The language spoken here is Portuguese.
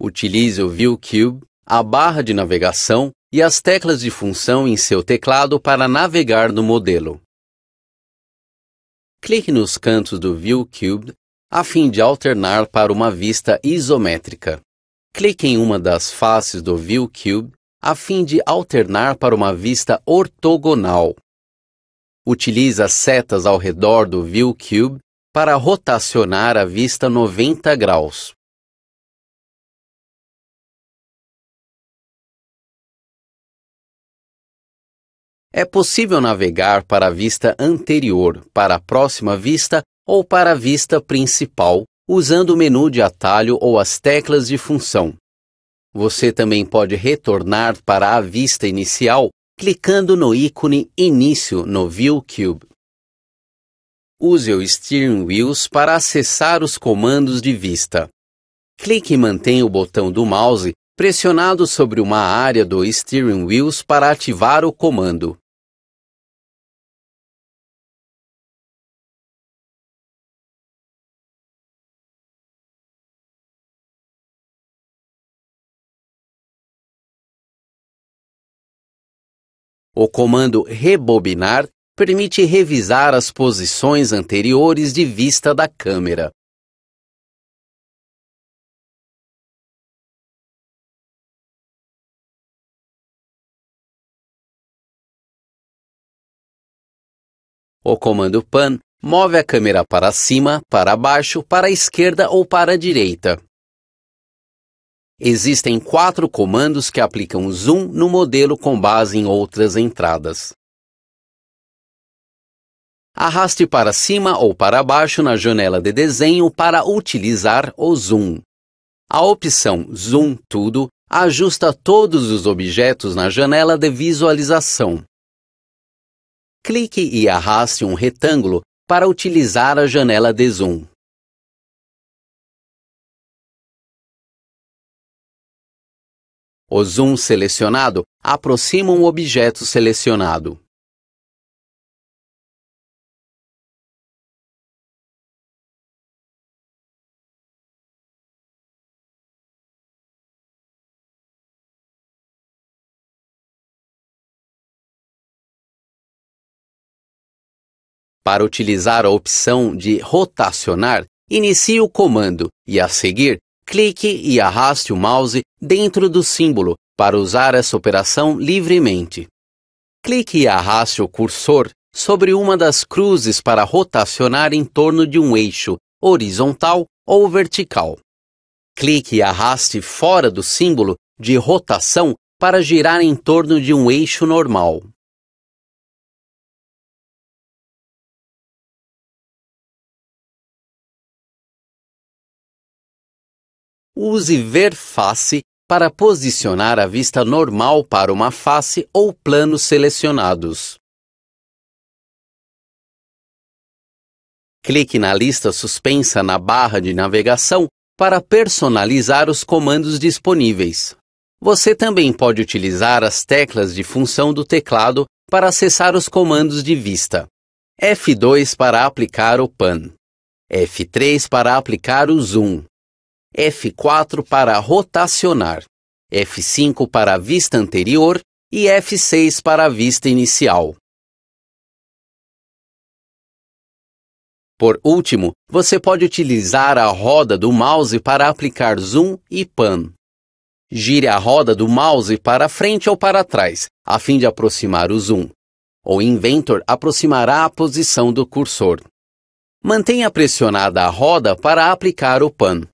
Utilize o ViewCube, a barra de navegação e as teclas de função em seu teclado para navegar no modelo. Clique nos cantos do ViewCube a fim de alternar para uma vista isométrica. Clique em uma das faces do ViewCube a fim de alternar para uma vista ortogonal. Utilize as setas ao redor do ViewCube para rotacionar a vista 90 graus. É possível navegar para a vista anterior, para a próxima vista ou para a vista principal, usando o menu de atalho ou as teclas de função. Você também pode retornar para a vista inicial clicando no ícone Início no View Cube. Use o Steering Wheels para acessar os comandos de vista. Clique e mantenha o botão do mouse pressionado sobre uma área do Steering Wheels para ativar o comando. O comando rebobinar permite revisar as posições anteriores de vista da câmera. O comando PAN move a câmera para cima, para baixo, para a esquerda ou para a direita. Existem quatro comandos que aplicam zoom no modelo com base em outras entradas. Arraste para cima ou para baixo na janela de desenho para utilizar o zoom. A opção Zoom Tudo ajusta todos os objetos na janela de visualização. Clique e arraste um retângulo para utilizar a janela de zoom. O zoom selecionado aproxima um objeto selecionado. Para utilizar a opção de rotacionar, inicie o comando e, a seguir, clique e arraste o mouse dentro do símbolo para usar essa operação livremente. Clique e arraste o cursor sobre uma das cruzes para rotacionar em torno de um eixo horizontal ou vertical. Clique e arraste fora do símbolo de rotação para girar em torno de um eixo normal. Use ver face para posicionar a vista normal para uma face ou planos selecionados. Clique na lista suspensa na barra de navegação para personalizar os comandos disponíveis. Você também pode utilizar as teclas de função do teclado para acessar os comandos de vista. F2 para aplicar o pan. F3 para aplicar o zoom. F4 para rotacionar, F5 para a vista anterior e F6 para a vista inicial. Por último, você pode utilizar a roda do mouse para aplicar zoom e pan. Gire a roda do mouse para frente ou para trás, a fim de aproximar o zoom. O Inventor aproximará a posição do cursor. Mantenha pressionada a roda para aplicar o pan.